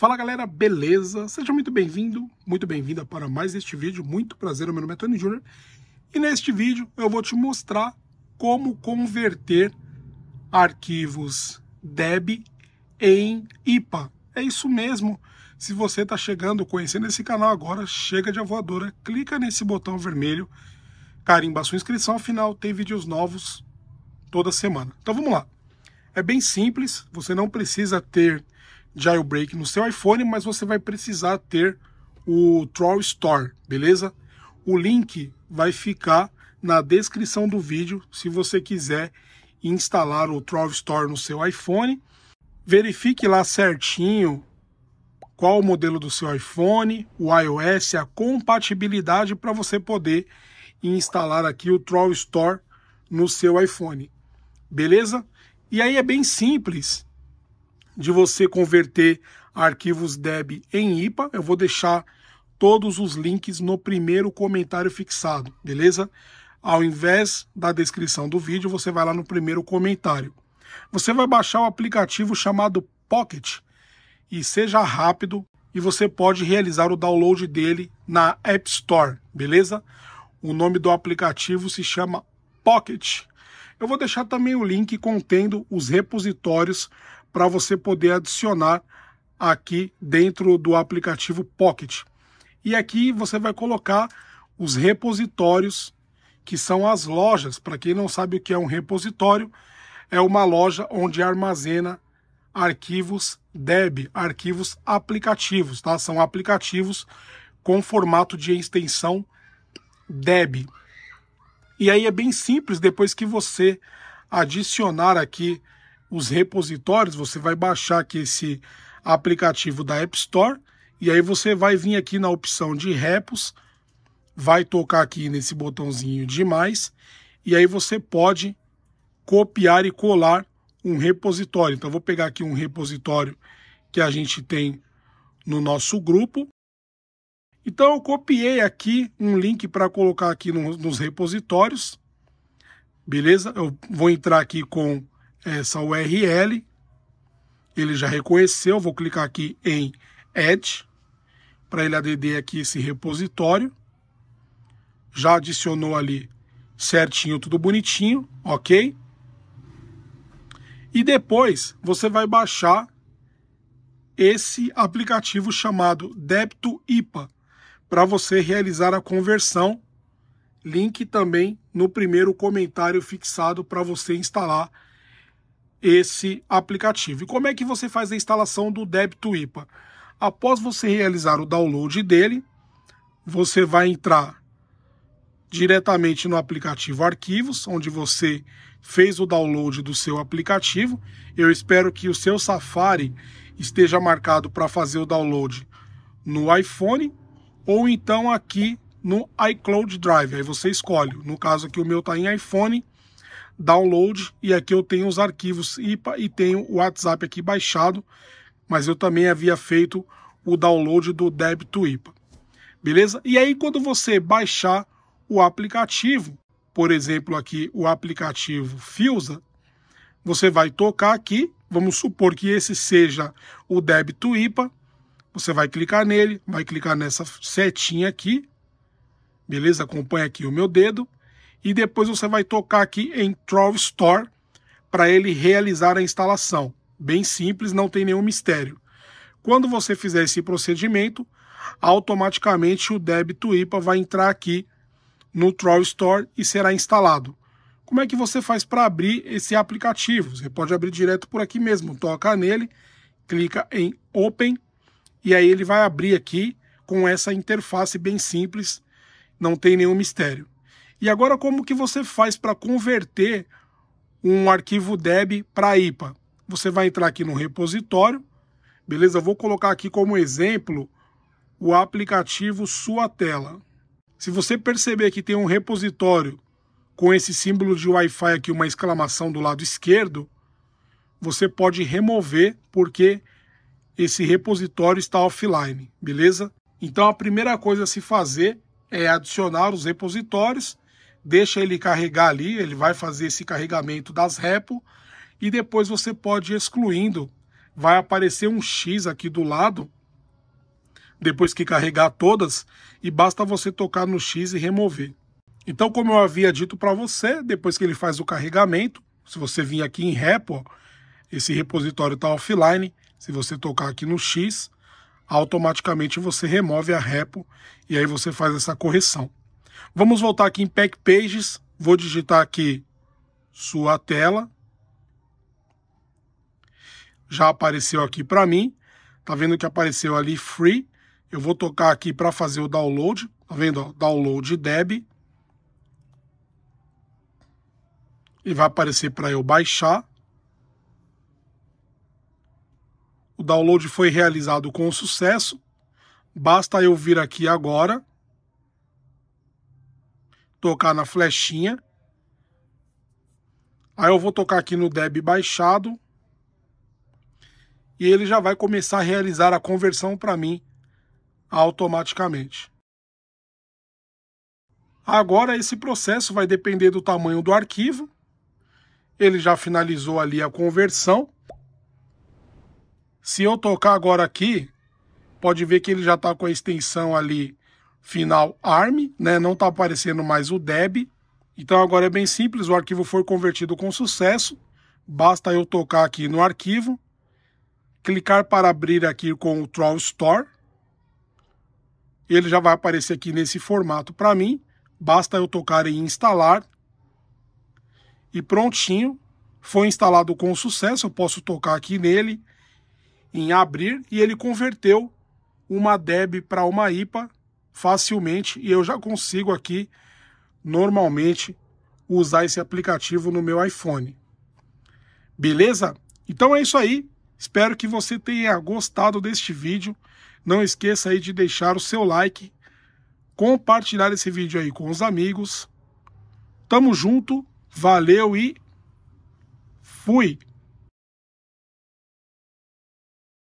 Fala galera, beleza? Seja muito bem-vindo, muito bem-vinda para mais este vídeo. Muito prazer, meu nome é Tony Júnior. E neste vídeo eu vou te mostrar como converter arquivos DEB em IPA. É isso mesmo. Se você está chegando, conhecendo esse canal agora, chega de voadora, clica nesse botão vermelho, carimba sua inscrição, afinal tem vídeos novos toda semana. Então vamos lá. É bem simples, você não precisa ter jailbreak no seu iPhone, mas você vai precisar ter o Troll Store, beleza? O link vai ficar na descrição do vídeo se você quiser instalar o Troll Store no seu iPhone. Verifique lá certinho qual o modelo do seu iPhone, o iOS, a compatibilidade para você poder instalar aqui o Troll Store no seu iPhone. Beleza? E aí é bem simples de você converter arquivos DEB em IPA. Eu vou deixar todos os links no primeiro comentário fixado, beleza? Ao invés da descrição do vídeo, você vai lá no primeiro comentário. Você vai baixar o aplicativo chamado Pocket e seja rápido e você pode realizar o download dele na App Store, beleza? O nome do aplicativo se chama Pocket. Eu vou deixar também o link contendo os repositórios para você poder adicionar aqui dentro do aplicativo Pocket. E aqui você vai colocar os repositórios, que são as lojas. Para quem não sabe o que é um repositório, é uma loja onde armazena arquivos DEB, arquivos aplicativos, tá? São aplicativos com formato de extensão DEB. E aí é bem simples, depois que você adicionar aqui os repositórios, você vai baixar aqui esse aplicativo da App Store e aí você vai vir aqui na opção de repos, vai tocar aqui nesse botãozinho de mais e aí você pode copiar e colar um repositório. Então vou pegar aqui um repositório que a gente tem no nosso grupo. Então eu copiei aqui um link para colocar aqui no, nos repositórios. Beleza? Eu vou entrar aqui com essa URL. Ele já reconheceu, vou clicar aqui em Add, para ele add aqui esse repositório. Já adicionou ali certinho, tudo bonitinho, ok? E depois você vai baixar esse aplicativo chamado Débito IPA para você realizar a conversão. Link também no primeiro comentário fixado para você instalar esse aplicativo. E como é que você faz a instalação do débito IPA? Após você realizar o download dele, você vai entrar diretamente no aplicativo Arquivos, onde você fez o download do seu aplicativo. Eu espero que o seu Safari esteja marcado para fazer o download no iPhone ou então aqui no iCloud Drive. Aí você escolhe. No caso aqui o meu está em iPhone, download e aqui eu tenho os arquivos IPA e tenho o WhatsApp aqui baixado, mas eu também havia feito o download do débito IPA. Beleza? E aí quando você baixar o aplicativo, por exemplo, aqui o aplicativo Fiusa, você vai tocar aqui, vamos supor que esse seja o débito IPA, você vai clicar nele, vai clicar nessa setinha aqui, beleza? Acompanha aqui o meu dedo, e depois você vai tocar aqui em Trove Store para ele realizar a instalação. Bem simples, não tem nenhum mistério. Quando você fizer esse procedimento, automaticamente o débito IPA vai entrar aqui no Troll Store e será instalado. Como é que você faz para abrir esse aplicativo? Você pode abrir direto por aqui mesmo, toca nele, clica em Open e aí ele vai abrir aqui com essa interface bem simples, não tem nenhum mistério. E agora como que você faz para converter um arquivo DEB para IPA? Você vai entrar aqui no repositório, beleza? Eu vou colocar aqui como exemplo o aplicativo Sua Tela. Se você perceber que tem um repositório com esse símbolo de Wi-Fi aqui, uma exclamação do lado esquerdo, você pode remover porque esse repositório está offline, beleza? Então a primeira coisa a se fazer é adicionar os repositórios deixa ele carregar ali, ele vai fazer esse carregamento das repo e depois você pode ir excluindo. Vai aparecer um X aqui do lado, depois que carregar todas, e basta você tocar no X e remover. Então, como eu havia dito para você, depois que ele faz o carregamento, se você vir aqui em repo, esse repositório está offline, se você tocar aqui no X, automaticamente você remove a repo e aí você faz essa correção. Vamos voltar aqui em Pack Pages. Vou digitar aqui sua tela. Já apareceu aqui para mim. Tá vendo que apareceu ali free. Eu vou tocar aqui para fazer o download. Tá vendo? download deb. E vai aparecer para eu baixar. O download foi realizado com sucesso. Basta eu vir aqui agora tocar na flechinha. Aí eu vou tocar aqui no deb baixado. E ele já vai começar a realizar a conversão para mim automaticamente. Agora esse processo vai depender do tamanho do arquivo. Ele já finalizou ali a conversão. Se eu tocar agora aqui, pode ver que ele já está com a extensão ali final ARM, né? não está aparecendo mais o DEB. Então agora é bem simples, o arquivo foi convertido com sucesso. Basta eu tocar aqui no arquivo, clicar para abrir aqui com o Troll Store. Ele já vai aparecer aqui nesse formato para mim. Basta eu tocar em instalar. E prontinho, foi instalado com sucesso. Eu posso tocar aqui nele, em abrir, e ele converteu uma DEB para uma IPA facilmente e eu já consigo aqui normalmente usar esse aplicativo no meu iPhone. Beleza? Então é isso aí. Espero que você tenha gostado deste vídeo. Não esqueça aí de deixar o seu like, compartilhar esse vídeo aí com os amigos. Tamo junto, valeu e fui!